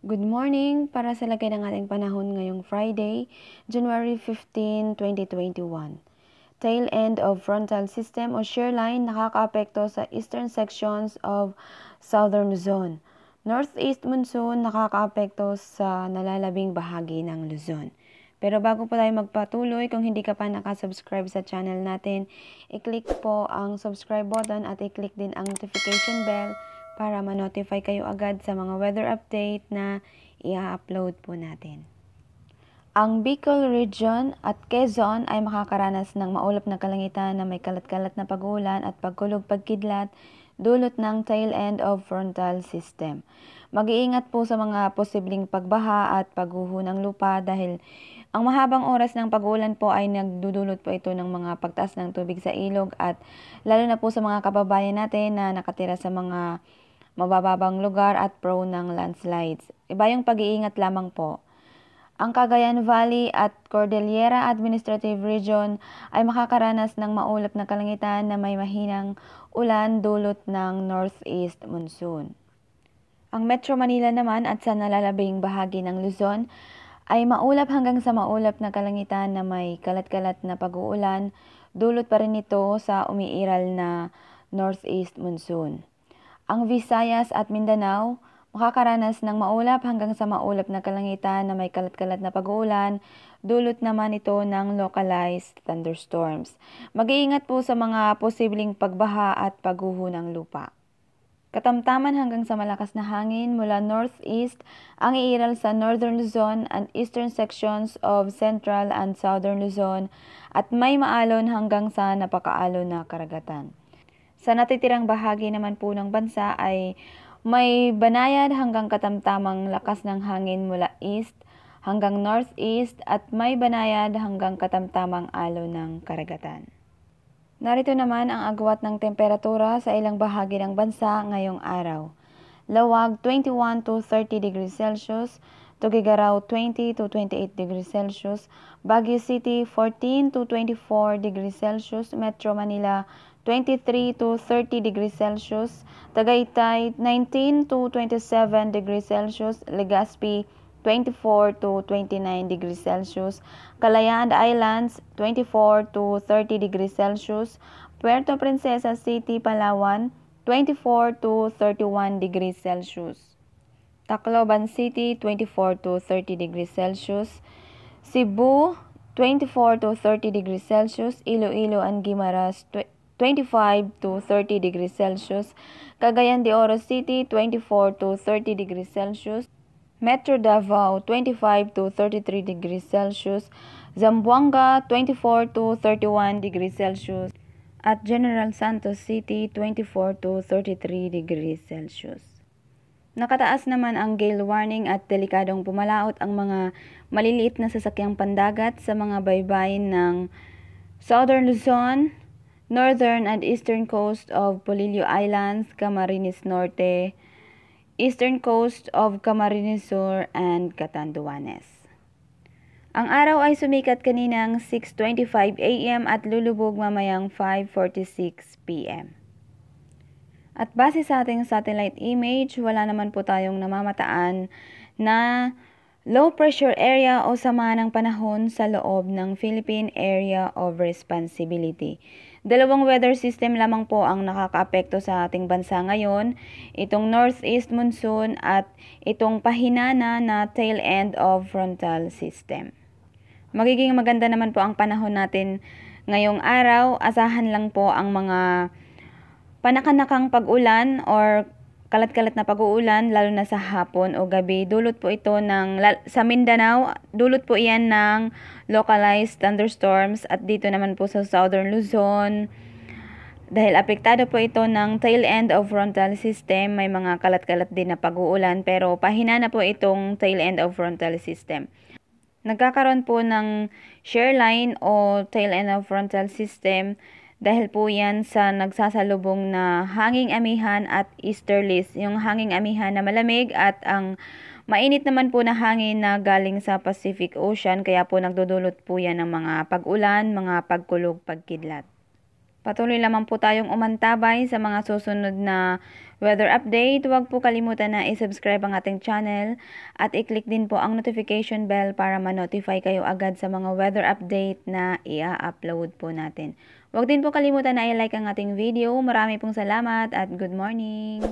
Good morning! Para sa lagay ng ating panahon ngayong Friday, January 15, 2021. Tail end of frontal system o shear line nakakaapekto sa eastern sections of southern zone. Northeast monsoon nakakaapekto sa nalalabing bahagi ng Luzon. Pero bago po tayo magpatuloy, kung hindi ka pa nakasubscribe sa channel natin, i-click po ang subscribe button at i-click din ang notification bell para ma-notify kayo agad sa mga weather update na i-upload po natin. Ang Bicol Region at Quezon ay makakaranas ng maulap na kalangitan na may kalat-kalat na pag-uulan at pagkulog-pagkidlat dulot ng tail end of frontal system. Mag-iingat po sa mga posibleng pagbaha at pagguho ng lupa dahil ang mahabang oras ng pag-ulan po ay nagdudulot po ito ng mga pagtaas ng tubig sa ilog at lalo na po sa mga kababayan natin na nakatira sa mga mabababang lugar at prone ng landslides. Iba yung pag-iingat lamang po. Ang Cagayan Valley at Cordillera Administrative Region ay makakaranas ng maulap na kalangitan na may mahinang ulan dulot ng northeast monsoon. Ang Metro Manila naman at sa nalalabing bahagi ng Luzon ay maulap hanggang sa maulap na kalangitan na may kalat-kalat na pag-uulan, dulot pa rin ito sa umiiral na northeast monsoon. Ang Visayas at Mindanao makakaranas ng maulap hanggang sa maulap na kalangitan na may kalat-kalat na pag-uulan, dulot naman ito ng localized thunderstorms. Mag-iingat po sa mga posibleng pagbaha at pagguho ng lupa. Katamtaman hanggang sa malakas na hangin mula northeast ang iiral sa northern Luzon and eastern sections of central and southern Luzon at may maalon hanggang sa napakaalon na karagatan. Sa natitirang bahagi naman po ng bansa ay may banayad hanggang katamtamang lakas ng hangin mula east hanggang northeast at may banayad hanggang katamtamang alo ng karagatan. Narito naman ang agwat ng temperatura sa ilang bahagi ng bansa ngayong araw. Lawag 21 to 30 degrees Celsius, Tugigaraw 20 to 28 degrees Celsius, Baguio City 14 to 24 degrees Celsius, Metro Manila 23 to 30 degrees Celsius, Tagaytay 19 to 27 degrees Celsius, Legazpi 24 to 29 degrees Celsius, Calayan Islands 24 to 30 degrees Celsius, Puerto Princesa City, Palawan 24 to 31 degrees Celsius. Tacloban City 24 to 30 degrees Celsius, Cebu 24 to 30 degrees Celsius, Iloilo and Guimaras 25 to 30 degrees Celsius. Cagayan de Oro City, 24 to 30 degrees Celsius. Metro Davao, 25 to 33 degrees Celsius. Zamboanga, 24 to 31 degrees Celsius. At General Santos City, 24 to 33 degrees Celsius. Nakataas naman ang gale warning at delikadong pumalaot ang mga maliliit na sasakyang pandagat sa mga baybayin ng Southern Luzon, northern and eastern coast of Polillo Islands, Camarines Norte, eastern coast of Camarines Sur, and Catanduanes. Ang araw ay sumikat kaninang 6.25 a.m. at lulubog mamayang 5.46 p.m. At base sa ating satellite image, wala naman po tayong namamataan na low pressure area o sama ng panahon sa loob ng Philippine Area of Responsibility. Dalawang weather system lamang po ang nakakaapekto sa ating bansa ngayon, itong northeast monsoon at itong pahinana na tail end of frontal system. Magiging maganda naman po ang panahon natin ngayong araw, asahan lang po ang mga panakanakang pag-ulan or kalat-kalat na pag-uulan lalo na sa hapon o gabi. Dulot po ito ng sa Mindanao, dulot po iyan ng localized thunderstorms at dito naman po sa Southern Luzon. Dahil apektado po ito ng tail end of frontal system, may mga kalat-kalat din na pag-uulan pero pahina na po itong tail end of frontal system. Nagkakaroon po ng shear line o tail end of frontal system dahil po yan sa nagsasalubong na hanging amihan at easterlies. Yung hanging amihan na malamig at ang mainit naman po na hangin na galing sa Pacific Ocean kaya po nagdudulot po yan ng mga pag-ulan, mga pagkulog, pagkidlat. Patuloy lamang po tayong umantabay sa mga susunod na weather update. Huwag po kalimutan na i-subscribe ang ating channel at i-click din po ang notification bell para ma-notify kayo agad sa mga weather update na i-upload po natin. Huwag din po kalimutan na i-like ang ating video. Marami pong salamat at good morning!